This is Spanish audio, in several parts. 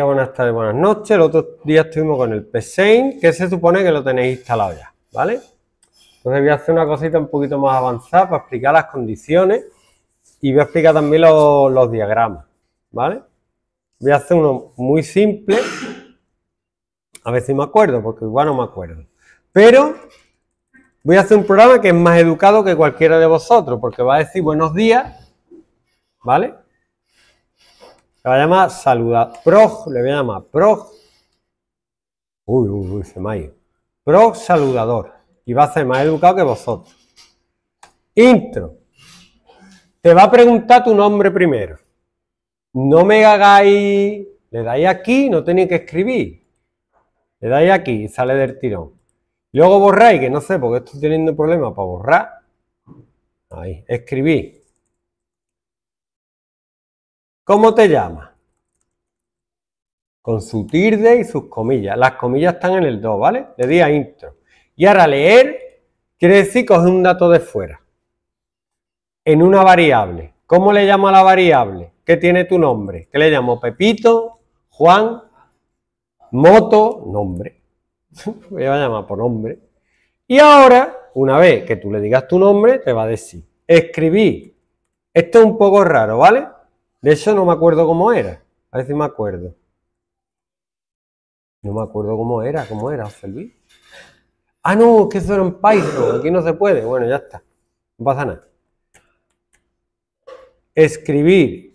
buenas tardes, buenas noches. El otro día estuvimos con el PSEIN, que se supone que lo tenéis instalado ya, ¿vale? Entonces voy a hacer una cosita un poquito más avanzada para explicar las condiciones y voy a explicar también los, los diagramas, ¿vale? Voy a hacer uno muy simple, a ver si me acuerdo, porque igual no me acuerdo. Pero voy a hacer un programa que es más educado que cualquiera de vosotros, porque va a decir buenos días, ¿vale? Se va a llamar le voy a llamar Proj. Uy, uy, uy, se Proj saludador. Y va a ser más educado que vosotros. Intro. Te va a preguntar tu nombre primero. No me hagáis. Le dais aquí, no tenéis que escribir. Le dais aquí y sale del tirón. Luego borráis, que no sé, porque estoy teniendo problemas para borrar. Ahí, escribí. ¿Cómo te llama? Con su tirde y sus comillas. Las comillas están en el 2, ¿vale? Le di a intro. Y ahora leer quiere decir coger un dato de fuera. En una variable. ¿Cómo le llamo a la variable? ¿Qué tiene tu nombre? ¿Qué le llamo? Pepito, Juan, Moto, nombre. Voy a llamar por nombre. Y ahora, una vez que tú le digas tu nombre, te va a decir, escribí. Esto es un poco raro, ¿vale? De eso no me acuerdo cómo era. A ver si me acuerdo. No me acuerdo cómo era, cómo era, José Ah, no, que eso era en Python. Aquí no se puede. Bueno, ya está. No pasa nada. Escribir.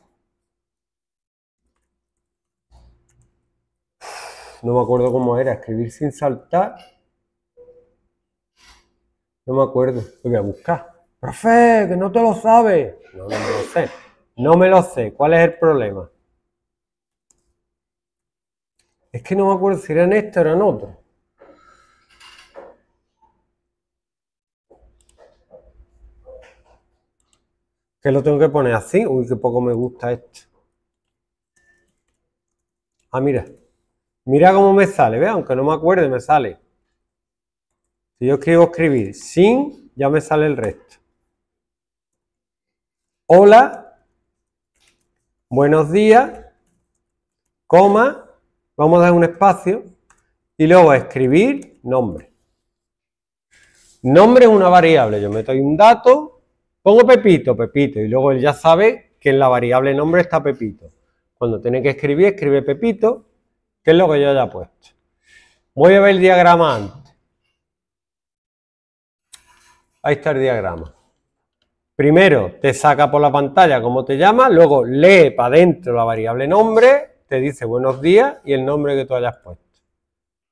No me acuerdo cómo era. Escribir sin saltar. No me acuerdo. Lo voy a buscar. Profe, que no te lo sabes. No, no lo sé. No me lo sé. ¿Cuál es el problema? Es que no me acuerdo si eran este o eran otro. Que lo tengo que poner así. Uy, qué poco me gusta esto. Ah, mira. Mira cómo me sale. Vea, aunque no me acuerde, me sale. Si yo escribo escribir sin, ya me sale el resto. Hola, buenos días, coma, vamos a dar un espacio y luego a escribir nombre. Nombre es una variable, yo meto un dato, pongo Pepito, Pepito, y luego él ya sabe que en la variable nombre está Pepito. Cuando tiene que escribir, escribe Pepito, que es lo que yo haya puesto. Voy a ver el diagrama antes. Ahí está el diagrama. Primero te saca por la pantalla cómo te llama, luego lee para adentro la variable nombre, te dice buenos días y el nombre que tú hayas puesto.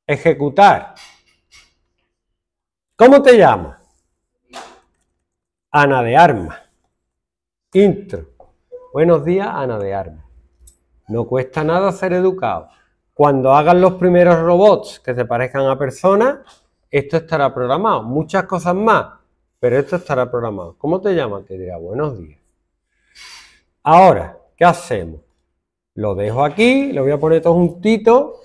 Ejecutar. ¿Cómo te llama? Ana de Armas. Intro. Buenos días, Ana de Armas. No cuesta nada ser educado. Cuando hagan los primeros robots que se parezcan a personas, esto estará programado. Muchas cosas más pero esto estará programado. ¿Cómo te llamas? Te dirá buenos días. Ahora, ¿qué hacemos? Lo dejo aquí, lo voy a poner todo juntito.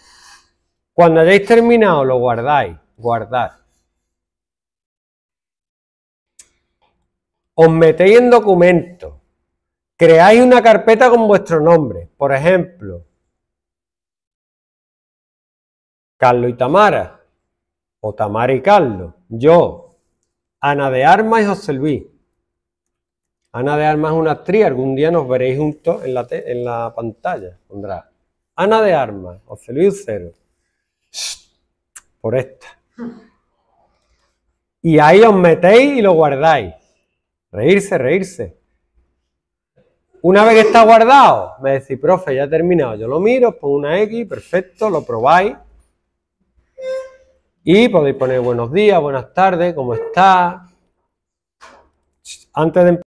Cuando hayáis terminado, lo guardáis. Guardad. Os metéis en documento. Creáis una carpeta con vuestro nombre. Por ejemplo, Carlos y Tamara. O Tamara y Carlos. Yo, Ana de Armas y José Luis. Ana de Armas es una actriz, algún día nos veréis juntos en la, en la pantalla. Pondrá Ana de Armas, José Luis Cero. Por esta. Y ahí os metéis y lo guardáis. Reírse, reírse. Una vez que está guardado, me decís, profe, ya he terminado. Yo lo miro, os pongo una X, perfecto, lo probáis y podéis poner buenos días, buenas tardes, ¿cómo está? Antes de